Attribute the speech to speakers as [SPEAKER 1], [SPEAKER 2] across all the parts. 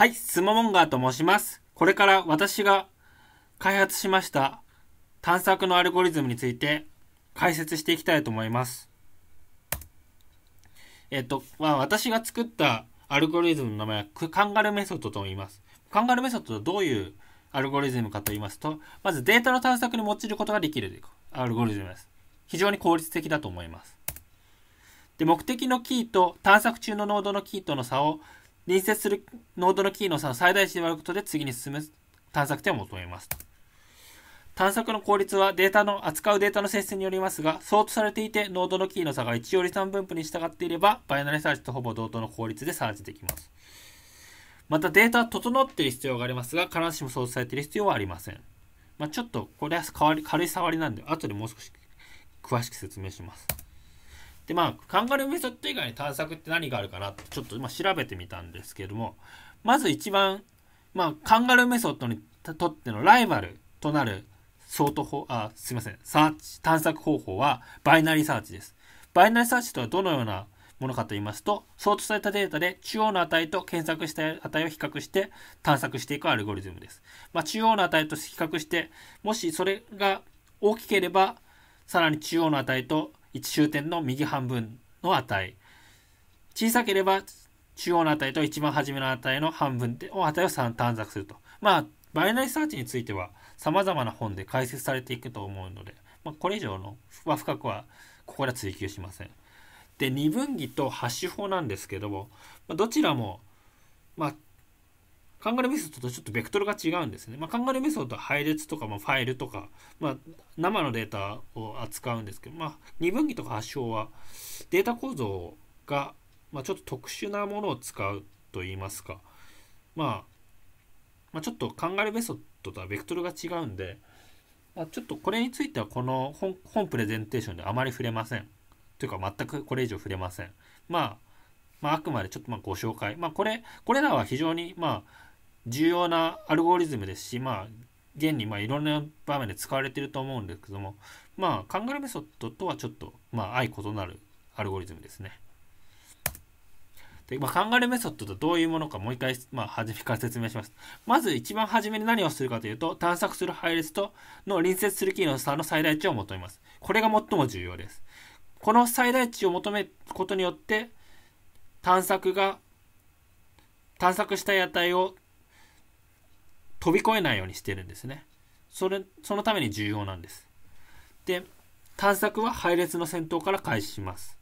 [SPEAKER 1] はい、スモモンガーと申します。これから私が開発しました探索のアルゴリズムについて解説していきたいと思います。えっと、まあ、私が作ったアルゴリズムの名前はカンガルメソッドと言います。カンガルメソッドはどういうアルゴリズムかと言いますと、まずデータの探索に用いることができるアルゴリズムです。非常に効率的だと思います。で、目的のキーと探索中のノードのキーとの差を隣接するノードのキーの差を最大値で割ることで次に進む探索点を求めます。探索の効率はデータの扱うデータの性質によりますが、ソーされていてノードのキーの差が1より3分布に従っていれば、バイナリサーチとほぼ同等の効率でサーチできます。またデータは整っている必要がありますが、必ずしも想ーされている必要はありません。まあ、ちょっとこれは軽い触りなんで、後でもう少し詳しく説明します。でまあカンガルーメソッド以外に探索って何があるかなってちょっと今調べてみたんですけどもまず一番、まあ、カンガルーメソッドにとってのライバルとなるシート法あすいませんサーチ探索方法はバイナリーサーチですバイナリーサーチとはどのようなものかと言いますと、相当されたデータで中央の値と検索した値を比較して探索していくアルゴリズムです。まあ、中央の値と比較して、もしそれが大きければ、さらに中央の値と1終点の右半分の値。小さければ中央の値と一番初めの値の半分を値を短冊すると。まあ、バイナリーサーチについては様々な本で解説されていくと思うので、まあ、これ以上のは深くはここでは追求しません。で、二分岐とハッシュ法なんですけども、まあ、どちらも、まあ、カンガルーメソッドとちょっとベクトルが違うんですね。まあ、カンガルーメソッドは配列とか、まあ、ファイルとか、まあ、生のデータを扱うんですけど、まあ、二分岐とか発祥はデータ構造が、まあ、ちょっと特殊なものを使うといいますか、まあ、まあ、ちょっとカンガルーメソッドとはベクトルが違うんで、まあ、ちょっとこれについてはこの本本プレゼンテーションであまり触れません。というか全くこれ以上触れません。まあ、まあ、あくまでちょっとまあご紹介。まあ、これ、これらは非常にまあ、重要なアルゴリズムですし、まあ、現にまあいろんな場面で使われていると思うんですけども、まあ、カンガルーメソッドとはちょっと、まあ、相異なるアルゴリズムですね。で、まあ、カンガルーメソッドとどういうものかもう一回、まあ、初めから説明します。まず一番初めに何をするかというと、探索する配列との隣接するキーの差の最大値を求めます。これが最も重要です。この最大値を求めることによって、探索が、探索したい値を飛び越えないようにしてるんですね。それ、そのために重要なんです。で、探索は配列の先頭から開始します。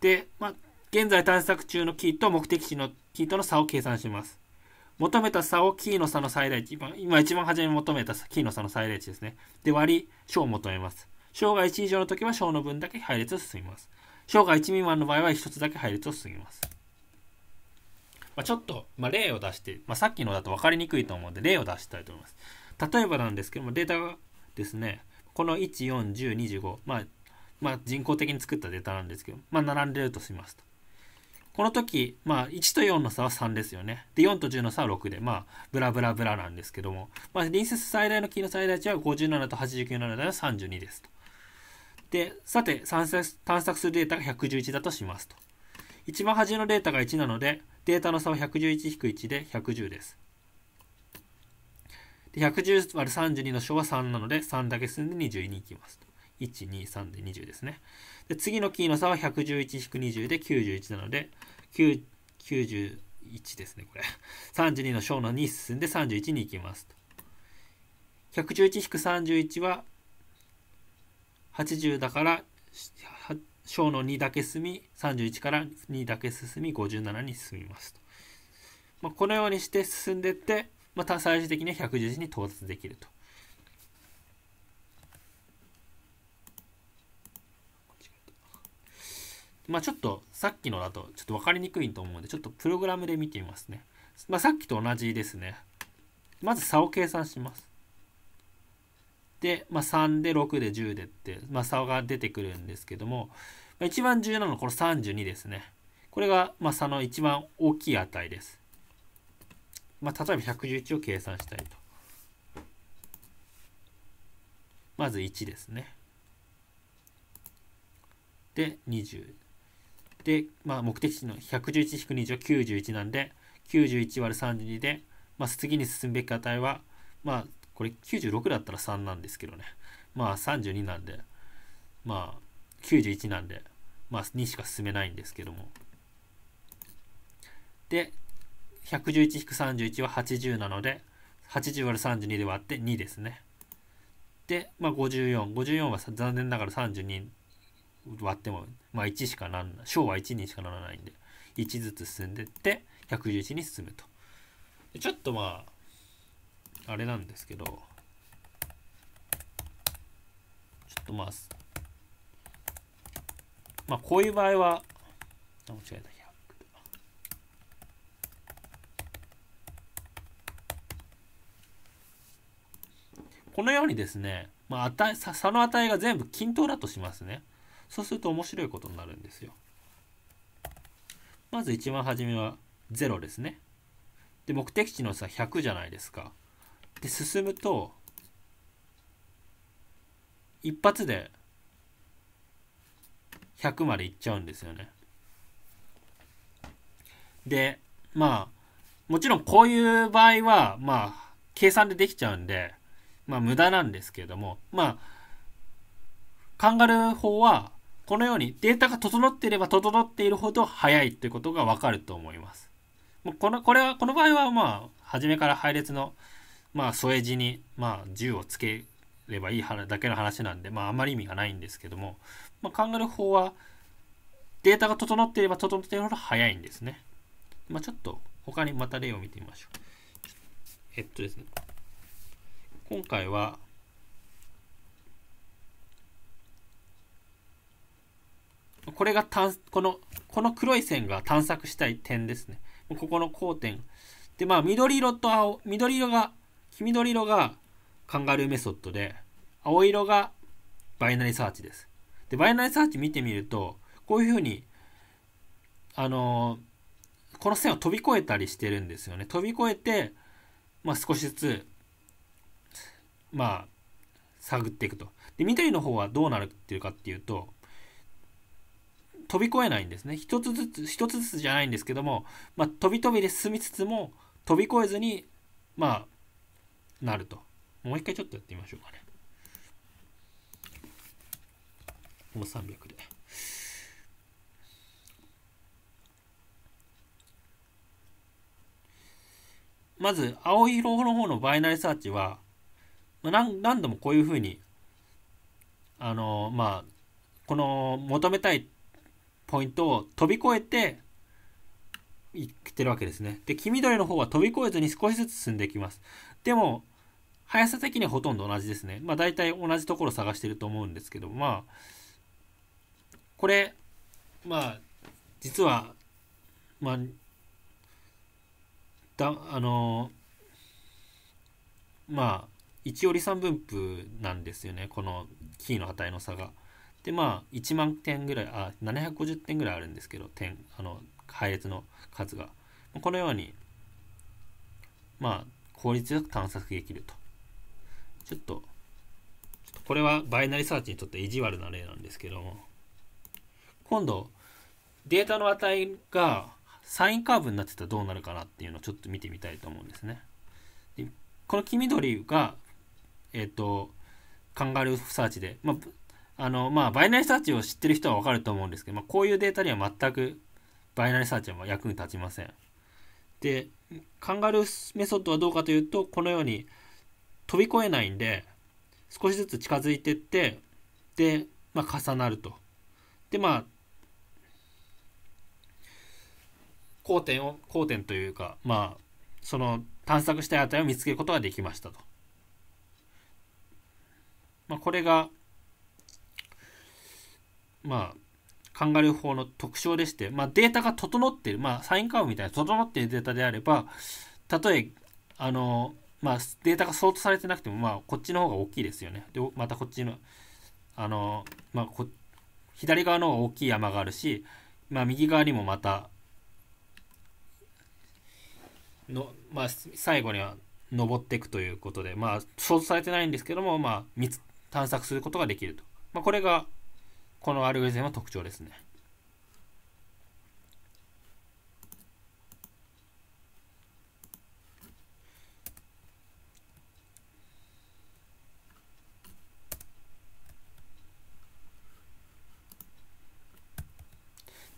[SPEAKER 1] で、まあ、現在探索中のキーと目的地のキーとの差を計算します。求めた差をキーの差の最大値、今一番初めに求めたキーの差の最大値ですね。で、割り、小を求めます。小が1以上の時は小の分だけ配列を進みます。小が1未満の場合は1つだけ配列を進みます。まあ、ちょっと、まあ、例を出して、まあ、さっきのだと分かりにくいと思うんで例を出したいと思います。例えばなんですけどもデータがですねこの141025まあまあ人工的に作ったデータなんですけどまあ並んでるとしますとこの時まあ1と4の差は3ですよねで4と10の差は6でまあブラブラブラなんですけどもまあ隣接最大のキーの最大値は57と89の間は32ですとでさて探索するデータが111だとしますと一番端のデータが1なのでデータの差は111-1で110です。で110割32の小は3なので、3だけ進んで22行きます1、2、3で20ですね。で次のキーの差は111-20で91なので、9 1ですね、これ。32の小の2進んで31に行きますと。111-31は80だから、小の2だけ進み31から2だけ進み57に進みますと、まあ、このようにして進んでいって、また最終的に111に到達できるとまあ、ちょっとさっきのだとちょっと分かりにくいと思うんでちょっとプログラムで見てみますね、まあ、さっきと同じですねまず差を計算しますで、まあ、3で6で10でって、まあ、差が出てくるんですけども、まあ、一番重要なのはこの32ですね。これが、まあ、差の一番大きい値です。まあ、例えば111を計算したいと。まず1ですね。で、20。で、まあ、目的地の111-20は91なんで、91÷32 で、まあ、次に進むべき値は、まあ、これ96だったら3なんですけどね。まあ32なんで、まあ91なんで、まあ2しか進めないんですけども。で、111-31は80なので、80割る32で割って2ですね。で、まあ54。54は残念ながら32割っても、まあ1しかなんない。小は1にしかならないんで、1ずつ進んでって、111に進むと。ちょっとまあ、あれなんですけど、ちょっとまあ、まあ、こういう場合は、あ、間違えた、このようにですね、まあ、値差の値が全部均等だとしますね。そうすると面白いことになるんですよ。まず一番初めは0ですね。で、目的地の差100じゃないですか。で進むと一発で100までいっちゃうんですよね。でまあもちろんこういう場合はまあ計算でできちゃうんでまあ無駄なんですけれどもまあカンガルー法はこのようにデータが整っていれば整っているほど早いってことがわかると思います。このこれはこの場合はまあ初めから配列のまあ添え字に、まあ、銃をつければいいだけの話なんで、まあ、あまり意味がないんですけども、まあ、考える方はデータが整っていれば整っているほど早いんですね。まあ、ちょっと他にまた例を見てみましょう。えっとですね、今回は、これが探このこの黒い線が探索したい点ですね。ここの交点。で、まあ、緑色と青、緑色が黄緑色がカンガルーメソッドで、青色がバイナリサーチです。で、バイナリサーチ見てみると、こういうふうに、あのー、この線を飛び越えたりしてるんですよね。飛び越えて、まあ、少しずつ、まあ、探っていくと。で、緑の方はどうなるっていうかっていうと、飛び越えないんですね。一つずつ、一つずつじゃないんですけども、まあ、飛び飛びで進みつつも、飛び越えずに、まあ、なると。もう一回ちょっとやってみましょうかね。もう300で。まず、青色の方のバイナリサーチは、何何度もこういうふうに、あの、まあ、この求めたいポイントを飛び越えていってるわけですね。で、黄緑の方は飛び越えずに少しずつ進んでいきます。でも、速さ的にはほとんど同じですね。まあ、大体同じところ探してると思うんですけど、まあ、これ、まあ、実は、まあ、だあのまあ1より三分布なんですよねこのキーの値の差が。でまあ1万点ぐらいあ750点ぐらいあるんですけど点あの配列の数がこのようにまあ効率よく探索できると。ちょっと、これはバイナリサーチにとって意地悪な例なんですけども、今度、データの値がサインカーブになってたらどうなるかなっていうのをちょっと見てみたいと思うんですね。でこの黄緑が、えっ、ー、と、カンガルーサーチで、まあ、あの、まあ、バイナリサーチを知ってる人はわかると思うんですけど、まあ、こういうデータには全くバイナリサーチは役に立ちません。でカンガルーメソッドはどうかというとこのように飛び越えないんで少しずつ近づいてってで、まあ、重なると。でまあ交点を交点というかまあその探索したい値を見つけることができましたと。まあ、これがまあカンガルー法の特徴でして、まあ、データが整っている、まあ、サインカーブみたいな整っているデータであれば、たとえ、あの、まあ、データが相当されてなくても、まあ、こっちの方が大きいですよね。で、またこっちの、あの、まあ、こ、左側の方が大きい山があるし、まあ、右側にもまた、の、まあ、最後には登っていくということで、まあ、相当されてないんですけども、まあ、探索することができると。まあ、これがこのアルゴリズムの特徴ですね。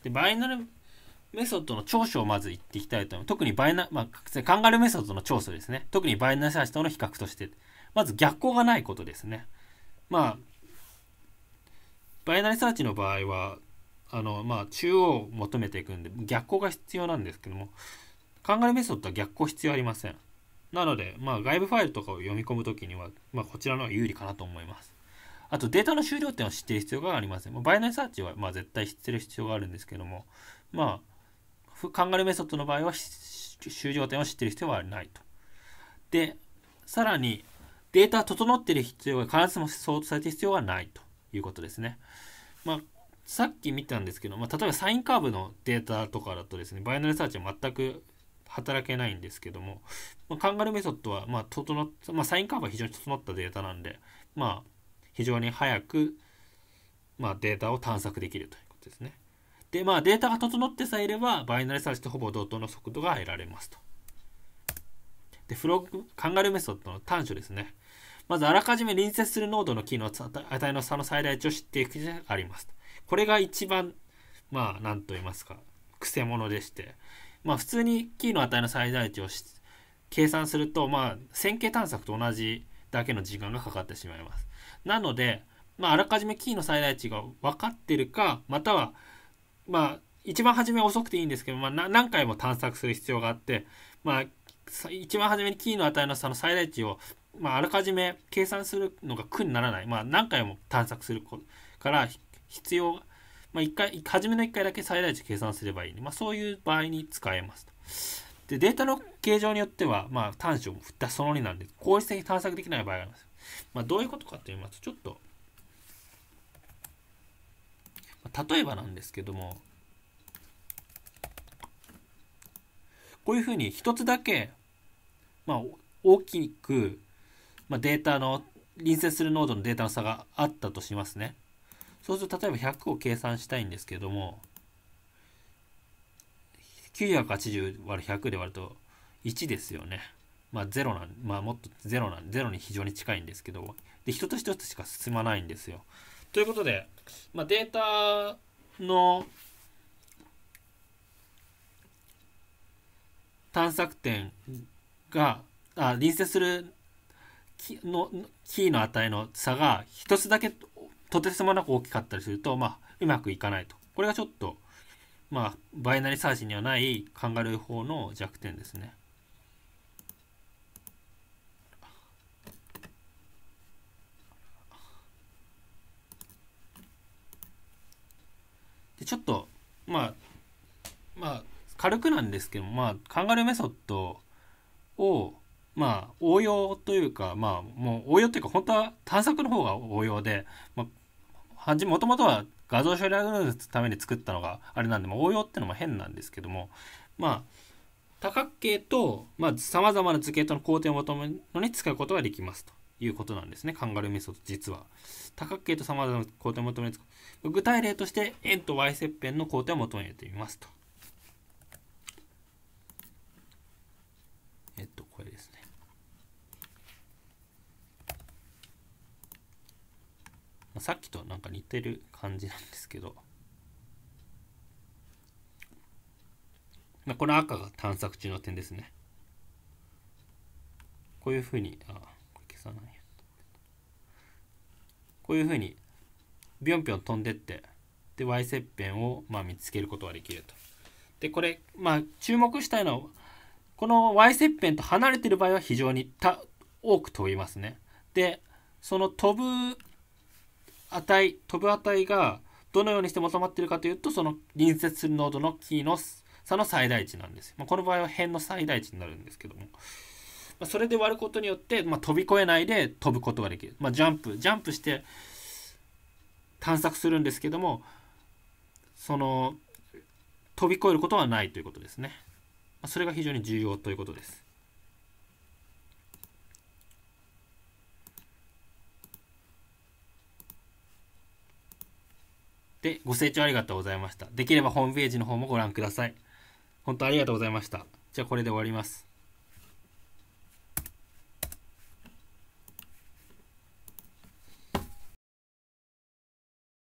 [SPEAKER 1] で、バイナルメソッドの長所をまず言っていきたいと思います。特にバイナ、まあ、カンガルメソッドの長所ですね。特にバイナルサーチとの比較として。まず逆光がないことですね。まあ、バイナリーサーチの場合は、あの、まあ、中央を求めていくんで、逆行が必要なんですけども、カンガルーメソッドは逆行必要ありません。なので、まあ、外部ファイルとかを読み込むときには、まあ、こちらの方が有利かなと思います。あと、データの終了点を知っている必要がありません。まあ、バイナリーサーチは、まあ、絶対知ってる必要があるんですけども、まあ、カンガルーメソッドの場合は、終了点を知ってる必要はないと。で、さらに、データ整っている必要が必ずしも相当されている必要はないと。いうことですね。まあ、さっき見たんですけど、まあ、例えばサインカーブのデータとかだとですね、バイナルサーチは全く働けないんですけども、まあ、カンガルメソッドは、まあ、整った、まあ、サインカーブは非常に整ったデータなんで、まあ、非常に早く、まあ、データを探索できるということですね。で、まあ、データが整ってさえいれば、バイナリサーチとほぼ同等の速度が得られますと。で、フロッグ、カンガルメソッドの短所ですね。まずあらかじめ隣接する濃度のキーの値の差の最大値を知っていく必要があります。これが一番、まあ、なんと言いますか、くせ者でして、まあ、普通にキーの値の最大値を計算すると、まあ、線形探索と同じだけの時間がかかってしまいます。なので、まあ、あらかじめキーの最大値が分かってるか、または、まあ、一番初め遅くていいんですけど、まあ、何回も探索する必要があって、まあ、一番初めにキーの値の差の最大値を、まあ、あらかじめ計算するのが苦にならない、まあ、何回も探索するから必要、まあ、1回初めの1回だけ最大値計算すればいい、まあ、そういう場合に使えますでデータの形状によっては、まあ、端子を振ったその2なんで効率的に探索できない場合があります、まあ、どういうことかと言いますとちょっと例えばなんですけどもこういうふうに一つだけまあ、大きく、まあ、データの隣接するノードのデータの差があったとしますね。そうすると例えば100を計算したいんですけども 980÷100 で割ると1ですよね。まあ0なん、まあもっと0なん、0に非常に近いんですけど、で、一つ一つしか進まないんですよ。ということで、まあデータの探索点が、あ隣接するキのキーの値の差が1つだけとてつもなく大きかったりすると、まあ、うまくいかないと。これがちょっと、まあ、バイナリサーチにはないカンガルー法の弱点ですね。でちょっと、まあ、まあ、軽くなんですけど、まあ、カンガルーメソッドを、まあ、応用というか、まあ、もう応用というか、本当は探索の方が応用で、まもともとは画像処理アルゴのために作ったのがあれなんで、も応用ってのも変なんですけども、まあ、多角形と、まあ、様々な図形との交点を求めるのに使うことができますということなんですね。カンガルーメソッド、実は。多角形と様々な工程を求める。具体例として、円と y 切片の工程を求めてみますと。えっとこれですねさっきとなんか似てる感じなんですけどこの赤が探索中の点ですねこういうふうにあこれ消さないこういうふうにぴょんぴょん飛んでってで Y 切片をまあ見つけることができるとでこれまあ注目したいのはこの Y 切片と離れてる場合は非常に多く飛びますね。で、その飛ぶ値、飛ぶ値がどのようにして求まってるかというと、その隣接するノードのキーの差の最大値なんです。まあ、この場合は辺の最大値になるんですけども。まあ、それで割ることによって、まあ、飛び越えないで飛ぶことができる。まジャンプ、ジャンプして探索するんですけども、その飛び越えることはないということですね。それが非常に重要ということです。で、ご清聴ありがとうございました。できればホームページの方もご覧ください。本当ありがとうございました。じゃあこれで終わります。